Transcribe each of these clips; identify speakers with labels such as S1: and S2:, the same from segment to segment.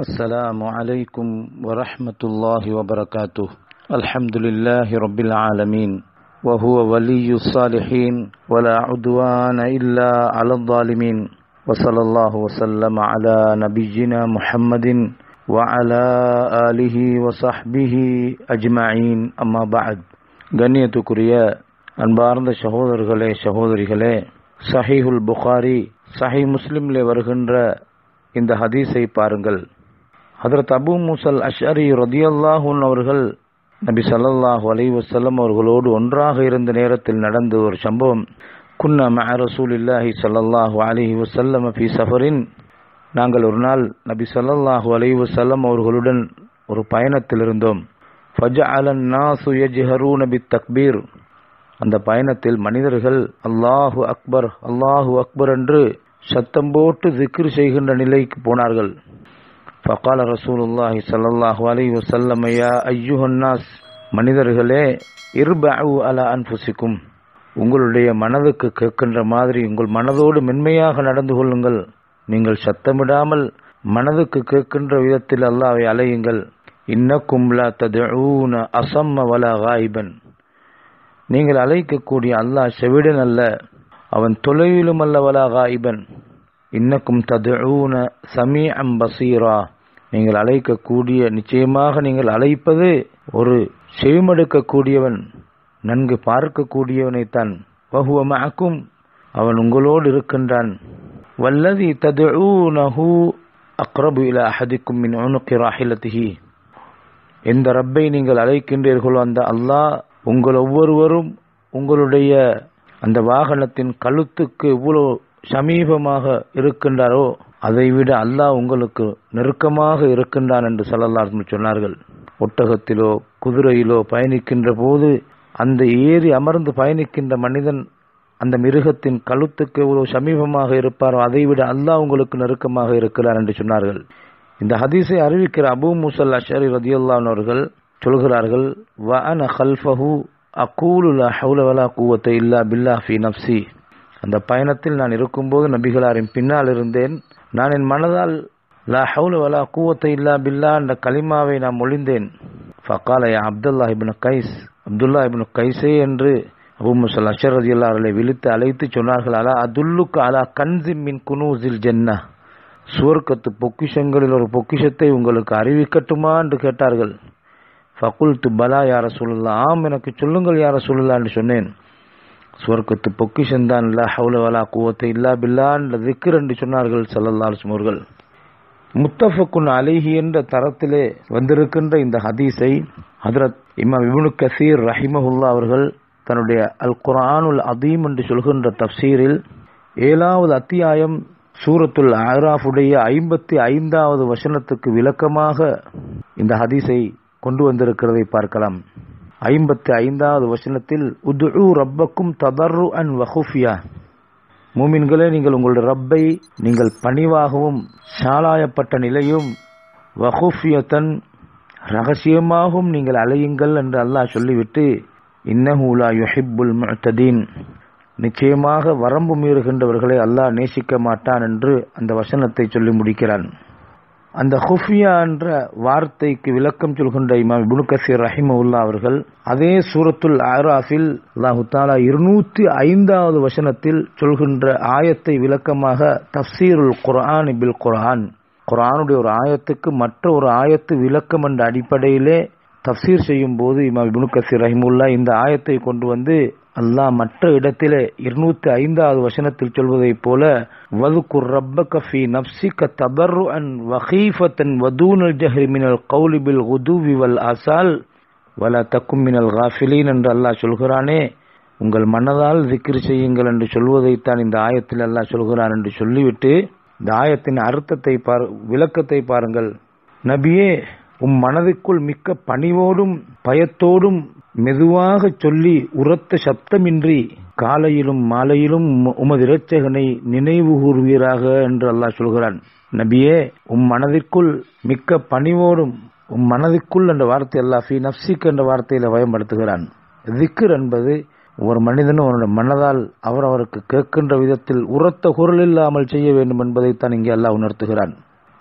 S1: السلام عليكم ورحمة الله وبركاته الحمد لله رب العالمين وهو ولي الصالحين ولا عدوان إلا على الظالمين وصلى الله وسلم على نبينا محمد وعلى آله وصحبه أجمعين أما بعد غنية شهودر غلي شهودر غلي صحيح البخاري صحيح مسلم لورغنر இந்த ஹதீஸை பாருங்கள் ஹதரத் அபு மூசல் அஷ்அரி ரதியல்லாஹூன் அவர்கள் நபி சல்லாஹு அலி வசல்லம் அவர்களோடு ஒன்றாக இருந்த நேரத்தில் நடந்த ஒரு சம்பவம் குன்ன மஹ ரசூல் இல்லாஹி சல்லாஹு அலி வசல்லம் ஃபி சஃபரின் நாங்கள் ஒரு நாள் நபி சல்லாஹு அலி வசல்லம் அவர்களுடன் ஒரு பயணத்தில் இருந்தோம் ஃபஜ் அலன் நாசு நபி தக்பீர் அந்த பயணத்தில் மனிதர்கள் அல்லாஹு அக்பர் அல்லாஹு அக்பர் என்று சத்தம் போட்டு திக்ரு செய்கின்ற நிலைக்கு போனார்கள் ஃபக்கால ரசூலுல்லாஹி சல்லாஹூ அலி வசல்லம் ஐயா ஐயுஹன்னாஸ் மனிதர்களே இர்பு அலா அன்புசிக்கும் உங்களுடைய மனதுக்கு கேட்கின்ற மாதிரி உங்கள் மனதோடு மென்மையாக நடந்து கொள்ளுங்கள் நீங்கள் சத்தமிடாமல் மனதுக்கு கேட்கின்ற விதத்தில் அல்லாவை அலையுங்கள் இன்னக்கும்லா ததூன அசம்ம வலா காயிபன் நீங்கள் அழைக்கக்கூடிய அல்லாஹ் செவிடன் அல்ல அவன் தொலைவிலும் அல்ல வலா காயிபன் இன்னக்கும் ததூன சமீ அம்பசீரா நீங்கள் அழைக்கக்கூடிய நிச்சயமாக நீங்கள் அழைப்பது ஒரு செவிமடுக்கக்கூடியவன் நன்கு பார்க்கக்கூடியவனைத்தான் பகுவமாக்கும் அவன் உங்களோடு இருக்கின்றான் வல்லதி ததுஊனஹு அக்ரபு இல அஹதிக்கும் மின் எந்த ரப்பை நீங்கள் அழைக்கின்றீர்களோ அந்த அல்லாஹ் உங்கள் ஒவ்வொருவரும் உங்களுடைய அந்த வாகனத்தின் கழுத்துக்கு இவ்வளோ சமீபமாக இருக்கின்றாரோ அதைவிட அல்லாஹ் உங்களுக்கு நெருக்கமாக இருக்கின்றான் என்று சொல்லலாம் சொன்னார்கள் ஒட்டகத்திலோ குதிரையிலோ பயணிக்கின்ற போது அந்த ஏறி அமர்ந்து பயணிக்கின்ற மனிதன் அந்த மிருகத்தின் கழுத்துக்கு எவ்வளோ சமீபமாக இருப்பாரோ அதைவிட அல்லாஹ் உங்களுக்கு நெருக்கமாக இருக்கிறார் என்று சொன்னார்கள் இந்த ஹதீஸை அறிவிக்கிற அபு முசல் அஷரி ரதியுல்லான் அவர்கள் சொல்கிறார்கள் வ அன ஹல்ஃபஹு அகூலுலா ஹவுலவலா கூவத்தை இல்லா பில்லா ஃபி நப்சி அந்த பயணத்தில் நான் இருக்கும்போது நபிகளாரின் பின்னால் இருந்தேன் நான் என் மனதால் லா ஹவுல வலா கூவத்தை இல்லா பில்லா என்ற கலிமாவை நான் மொழிந்தேன் ஃபக்காலய Abdullah ibn Qais Abdullah ibn கைஸே என்று அபு முசல் அஷர் ரதி விழித்து அழைத்து சொன்னார்கள் அலா அதுல்லுக்கு அலா கன்சிம்மின் குனூசில் ஜென்னா சுவர்க்கத்து பொக்கிஷங்களில் ஒரு பொக்கிஷத்தை உங்களுக்கு அறிவிக்கட்டுமா என்று கேட்டார்கள் ஃபகுல் து பலா யார சொல்லலாம் ஆம் எனக்கு சொல்லுங்கள் யார சொல்லலாம் என்று சொன்னேன் சுவர்க்கத்து பொக்கிஷந்தான் இல்லா ஹவுலவலா கூவத்தை இல்லா என்ற திக்கு என்று சொன்னார்கள் சல்லல்லாஸ்ம் அவர்கள் முத்தஃபுக்குன் அலிஹி என்ற தரத்திலே வந்திருக்கின்ற இந்த ஹதீஸை ஹதரத் இமா விமுனு கசீர் ரஹிமஹுல்லா அவர்கள் தன்னுடைய அல் குரானுல் அதீம் என்று சொல்கின்ற தப்சீரில் ஏழாவது அத்தியாயம் சூரத்துல் ஆராஃபுடைய ஐம்பத்தி ஐந்தாவது வசனத்துக்கு விளக்கமாக இந்த ஹதீஸை கொண்டு வந்திருக்கிறதை பார்க்கலாம் ஐம்பத்தி ஐந்தாவது வசனத்தில் உது ரப்பக்கும் ததர்ரு அன் வஹூஃபியா மூமின்களே நீங்கள் உங்களுடைய ரப்பை நீங்கள் பணிவாகவும் சாலாயப்பட்ட நிலையும் வஹூஃபியத்தன் ரகசியமாகவும் நீங்கள் அலையுங்கள் என்று அல்லாஹ் சொல்லிவிட்டு இன்னஹூலா யுஹிப்புல் முத்ததீன் நிச்சயமாக வரம்பு மீறுகின்றவர்களை அல்லாஹ் நேசிக்க மாட்டான் என்று அந்த வசனத்தை சொல்லி முடிக்கிறான் அந்த ஹுஃபியா என்ற வார்த்தைக்கு விளக்கம் சொல்கின்ற இமாம் இபுனு கசீர் ரஹிமவுல்லா அவர்கள் அதே சூரத்துல் ஆராஃபில் அல்லாஹு தாலா இருநூத்தி ஐந்தாவது வசனத்தில் சொல்கின்ற ஆயத்தை விளக்கமாக தப்சீருல் குர்ஆன் இபில் குரான் குரானுடைய ஒரு ஆயத்துக்கு மற்ற ஒரு ஆயத்து விளக்கம் என்ற அடிப்படையிலே தப்சீர் செய்யும் போது இமாம் இபுனு கசீர் ரஹிமுல்லா இந்த ஆயத்தை கொண்டு வந்து அல்லாஹ் மற்ற இடத்தில இருநூத்தி ஐந்தாவது வசனத்தில் சொல்வதைப் போல அசால் வல என்று அல்லாஹ் சொல்கிறானே உங்கள் மனதால் திக்ரு செய்யுங்கள் என்று சொல்வதைத்தான் இந்த ஆயத்தில் அல்லாஹ் சொல்கிறான் என்று சொல்லிவிட்டு இந்த ஆயத்தின் அர்த்தத்தை பார் விளக்கத்தை பாருங்கள் நபியே உம் மனதுக்குள் மிக்க பணிவோடும் பயத்தோடும் மெதுவாக சொல்லி உரத்த சப்தமின்றி காலையிலும் மாலையிலும் உமது இரட்சகனை நினைவு கூறுவீராக என்று அல்லாஹ் சொல்கிறான் நபியே உம் மனதிற்குள் மிக்க பணிவோடும் உம் மனதிற்குள் என்ற வார்த்தை அல்லாஹ் ஃபி நப்சிக் என்ற வார்த்தையில பயன்படுத்துகிறான் திக்கர் என்பது ஒரு மனிதன் அவனுடைய மனதால் அவர் அவருக்கு கேட்கின்ற விதத்தில் உரத்த குரல் இல்லாமல் செய்ய வேண்டும் என்பதைத்தான் இங்கே அல்லாஹ் உணர்த்துகிறான்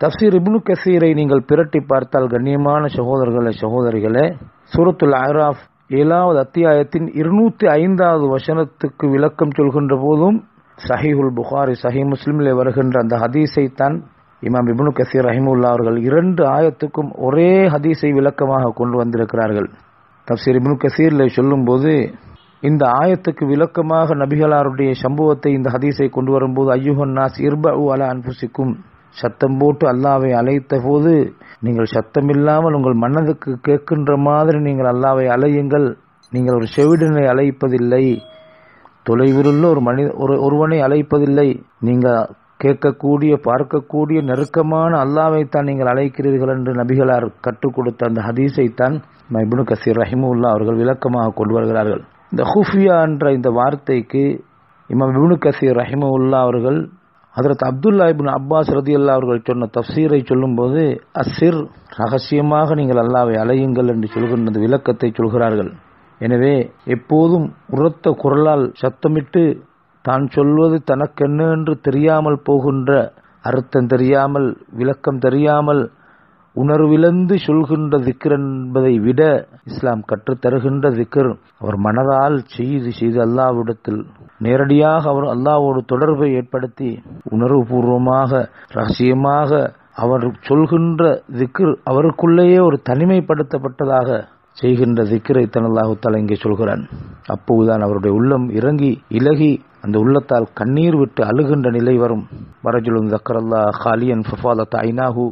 S1: தஃசீர் இப்னு கசீரை நீங்கள் பிரட்டி பார்த்தால் கண்ணியமான சகோதரர்களே சகோதரிகளே சூரத்துல் அஹ்ராஃப் ஏழாவது அத்தியாயத்தின் இருநூத்தி ஐந்தாவது வசனத்துக்கு விளக்கம் சொல்கின்ற போதும் சஹிஹுல் புகாரி சஹி முஸ்லிமிலே வருகின்ற அந்த ஹதீஸை தான் இமாம் இபுனு கசீர் ரஹிமுல்லா அவர்கள் இரண்டு ஆயத்துக்கும் ஒரே ஹதீஸை விளக்கமாக கொண்டு வந்திருக்கிறார்கள் தப்சீர் இபுனு கசீரில் சொல்லும்போது இந்த ஆயத்துக்கு விளக்கமாக நபிகளாருடைய சம்பவத்தை இந்த ஹதீஸை கொண்டு வரும்போது நாஸ் இர்பு அலா அன்புசிக்கும் சத்தம் போட்டு அல்லாவை அழைத்த போது நீங்கள் சத்தமில்லாமல் உங்கள் மனதுக்கு கேட்கின்ற மாதிரி நீங்கள் அல்லாவை அலையுங்கள் நீங்கள் ஒரு செவிடனை அழைப்பதில்லை தொலைவிலுள்ள ஒரு மனித ஒரு ஒருவனை அழைப்பதில்லை நீங்கள் கேட்கக்கூடிய பார்க்கக்கூடிய நெருக்கமான தான் நீங்கள் அழைக்கிறீர்கள் என்று நபிகளார் கற்றுக் கொடுத்த அந்த தான் மைபுனு கசீர் ரஹிமுல்லா அவர்கள் விளக்கமாக கொண்டு வருகிறார்கள் இந்த ஹுஃபியா என்ற இந்த வார்த்தைக்கு இமாம் இப்னு கசீர் ரஹிமுல்லா அவர்கள் அதற்கு அப்துல்லா இபின் அப்பாஸ் ரதி அல்லா அவர்கள் சொன்ன தப்சீரை சொல்லும்போது அசிர் ரகசியமாக நீங்கள் அல்லாவை அலையுங்கள் என்று சொல்கின்ற விளக்கத்தை சொல்கிறார்கள் எனவே எப்போதும் உரத்த குரலால் சத்தமிட்டு தான் சொல்வது தனக்கென்னு என்று தெரியாமல் போகின்ற அர்த்தம் தெரியாமல் விளக்கம் தெரியாமல் உணர்விழந்து சொல்கின்ற திக்கர் என்பதை விட இஸ்லாம் கற்றுத்தருகின்ற திக்கர் அவர் மனதால் செய்து செய்து அல்லாவிடத்தில் நேரடியாக அவர் அல்லாவோடு தொடர்பை ஏற்படுத்தி உணர்வுபூர்வமாக ரகசியமாக அவர் சொல்கின்ற திக்கர் அவருக்குள்ளேயே ஒரு தனிமைப்படுத்தப்பட்டதாக செய்கின்ற திக்கரை தனல்லாஹுத்தால இங்கே சொல்கிறான் அப்போதுதான் அவருடைய உள்ளம் இறங்கி இலகி அந்த உள்ளத்தால் கண்ணீர் விட்டு அழுகின்ற நிலை வரும் வரஜுலும் தக்கரல்லா ஹாலியன் ஃபஃபாலத் ஐநாஹூ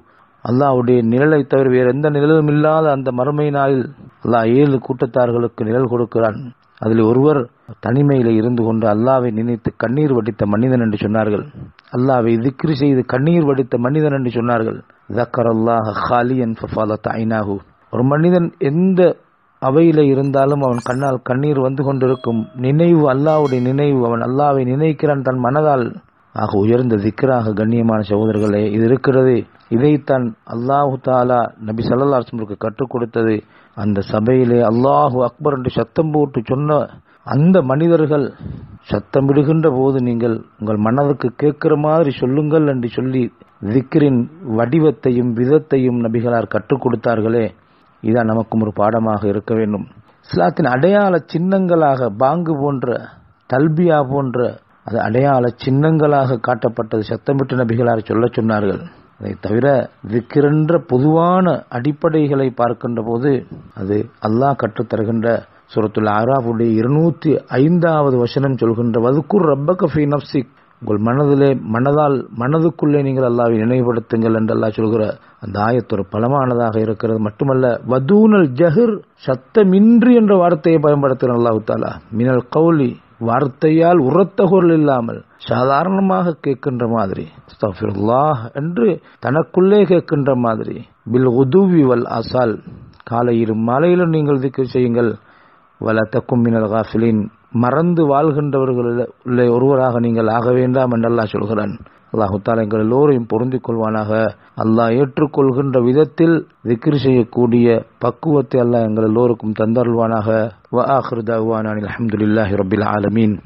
S1: அல்லாவுடைய நிழலை தவிர வேறு எந்த நிழலும் இல்லாத அந்த மறுமை நாளில் அல்லாஹ் ஏழு கூட்டத்தார்களுக்கு நிழல் கொடுக்கிறான் அதில் ஒருவர் தனிமையில் இருந்து கொண்டு அல்லாவை நினைத்து கண்ணீர் வடித்த மனிதன் என்று சொன்னார்கள் அல்லாவை திக்ரி செய்து கண்ணீர் வடித்த மனிதன் என்று சொன்னார்கள் ஜக்கர் அல்லாஹ் ஹாலியன் ஐநாகு ஒரு மனிதன் எந்த அவையில் இருந்தாலும் அவன் கண்ணால் கண்ணீர் வந்து கொண்டிருக்கும் நினைவு அல்லாவுடைய நினைவு அவன் அல்லாவை நினைக்கிறான் தன் மனதால் ஆக உயர்ந்த திக்கராக கண்ணியமான சகோதரர்களே இது இருக்கிறது இதைத்தான் அல்லாஹு தாலா நபி சல்லா அரசுக்கு கற்றுக் கொடுத்தது அந்த சபையிலே அல்லாஹு அக்பர் என்று சத்தம் போட்டு சொன்ன அந்த மனிதர்கள் சத்தம் விடுகின்ற போது நீங்கள் உங்கள் மனதுக்கு கேட்கிற மாதிரி சொல்லுங்கள் என்று சொல்லி திக்ரின் வடிவத்தையும் விதத்தையும் நபிகளார் கற்றுக் கொடுத்தார்களே இதான் நமக்கும் ஒரு பாடமாக இருக்க வேண்டும் இஸ்லாத்தின் அடையாள சின்னங்களாக பாங்கு போன்ற தல்பியா போன்ற அது அடையாள சின்னங்களாக காட்டப்பட்டது சத்தமிட்டு நபிகளார் சொல்ல சொன்னார்கள் அதை தவிர திக்கிரன்ற பொதுவான அடிப்படைகளை பார்க்கின்ற போது அது அல்லாஹ் கற்றுத்தருகின்ற சுரத்துல் ஆராஃபுடைய இருநூத்தி ஐந்தாவது வசனம் சொல்கின்ற வதுக்குர் ரப்ப ஃபி நப்சிக் உங்கள் மனதிலே மனதால் மனதுக்குள்ளே நீங்கள் அல்லாவை நினைவுபடுத்துங்கள் என்று அல்லா சொல்கிற அந்த ஆயத்தொரு பலமானதாக இருக்கிறது மட்டுமல்ல வதூனல் ஜஹிர் சத்தமின்றி என்ற வார்த்தையை பயன்படுத்துகிறேன் அல்லாஹு தாலா மினல் கௌலி வார்த்தையால் உரத்த குரல் இல்லாமல் சாதாரணமாக கேட்கின்ற மாதிரி என்று தனக்குள்ளே கேட்கின்ற மாதிரி பில் உதுவி வல் அசால் காலையிலும் மாலையிலும் நீங்கள் திக்க செய்யுங்கள் வல தக்கும் மறந்து வாழ்கின்றவர்கள் ஒருவராக நீங்கள் ஆக வேண்டாம் என்றெல்லாம் சொல்கிறான் அல்லாஹுத்தாலா எங்கள் எல்லோரையும் பொருந்திக் கொள்வானாக அல்லாஹ் ஏற்றுக்கொள்கின்ற விதத்தில் திக்ர் செய்யக்கூடிய பக்குவத்தை அல்லாஹ் எங்கள் எல்லோருக்கும் தந்தருள்வானாக வ ஆஹ்ருதாவானின் அஹமதுல்லாஹி ரபில் ஆலமீன்